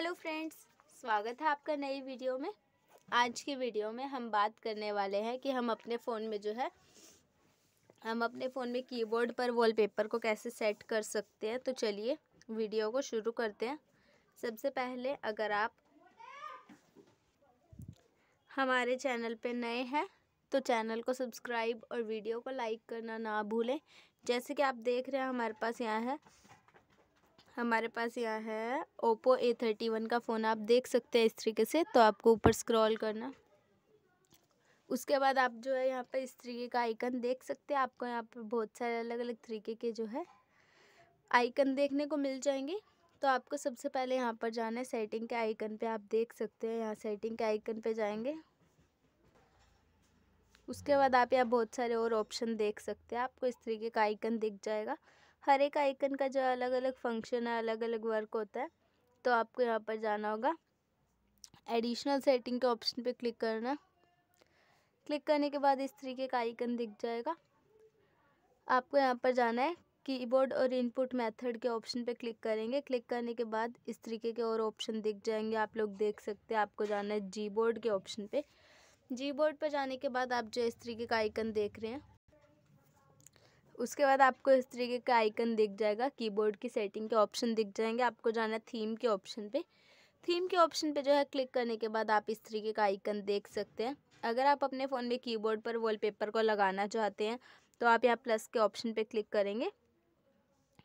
hello friends स्वागत है आपका नई वीडियो में आज की वीडियो में हम बात करने वाले हैं कि हम अपने फ़ोन में जो है हम अपने फ़ोन में कीबोर्ड पर वॉलपेपर को कैसे सेट कर सकते हैं तो चलिए वीडियो को शुरू करते हैं सबसे पहले अगर आप हमारे चैनल पर नए हैं तो चैनल को सब्सक्राइब और वीडियो को लाइक करना ना भूलें जैसे कि आप देख रहे हैं हमारे पास यहाँ है हमारे पास यहाँ है ओप्पो ए थर्टी वन का फ़ोन आप देख सकते हैं इस तरीके से तो आपको ऊपर स्क्रॉल करना उसके बाद आप जो है यहाँ पर इस तरीके का आइकन देख सकते हैं आपको यहाँ पर बहुत सारे अलग अलग तरीके के जो है आइकन देखने को मिल जाएंगे तो आपको सबसे पहले यहाँ पर जाना है सेटिंग के आइकन पे आप देख सकते हैं यहाँ सेटिंग के आइकन पे जाएंगे उसके बाद आप यहाँ बहुत सारे और ऑप्शन देख सकते हैं आपको इस तरीके का आइकन दिख जाएगा हर एक आइकन का जो अलग अलग फंक्शन है अलग अलग वर्क होता है तो आपको यहाँ पर जाना होगा एडिशनल सेटिंग के ऑप्शन पे क्लिक करना क्लिक करने के बाद इस तरीके का आइकन दिख जाएगा आपको यहाँ पर जाना है कीबोर्ड और इनपुट मेथड के ऑप्शन पे क्लिक करेंगे क्लिक करने के बाद इस तरीके के और ऑप्शन दिख जाएंगे आप लोग देख सकते हैं आपको जाना है जी बोर्ड के ऑप्शन पे जी बोर्ड पर जाने के बाद आप जो इस तरीके का आइकन देख रहे हैं उसके बाद आपको इस तरीके का आइकन दिख जाएगा कीबोर्ड की सेटिंग के ऑप्शन दिख जाएंगे आपको जाना थीम के ऑप्शन पे थीम के ऑप्शन पे जो है क्लिक करने के बाद आप इस तरीके का आइकन देख सकते हैं अगर आप अपने फ़ोन में कीबोर्ड पर वॉलपेपर को लगाना चाहते हैं तो आप यहाँ प्लस के ऑप्शन पर क्लिक करेंगे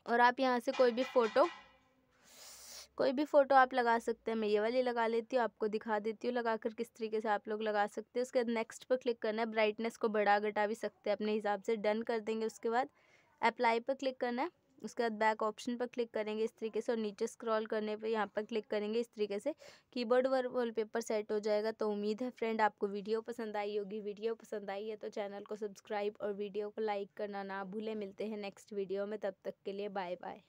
और आप यहाँ से कोई भी फ़ोटो कोई भी फ़ोटो आप लगा सकते हैं मैं ये वाली लगा लेती हूँ आपको दिखा देती हूँ लगा कर किस तरीके से आप लोग लगा सकते हैं उसके बाद नेक्स्ट पर क्लिक करना है ब्राइटनेस को बढ़ा घटा भी सकते हैं अपने हिसाब से डन कर देंगे उसके बाद अप्लाई पर क्लिक करना है उसके बाद बैक ऑप्शन पर क्लिक करेंगे इस तरीके से और नीचे स्क्रॉल करने पर यहाँ पर क्लिक करेंगे इस तरीके से कीबोर्ड वर वॉलपेपर सेट हो जाएगा तो उम्मीद है फ्रेंड आपको वीडियो पसंद आई होगी वीडियो पसंद आई है तो चैनल को सब्सक्राइब और वीडियो को लाइक करना ना भूले मिलते हैं नेक्स्ट वीडियो में तब तक के लिए बाय बाय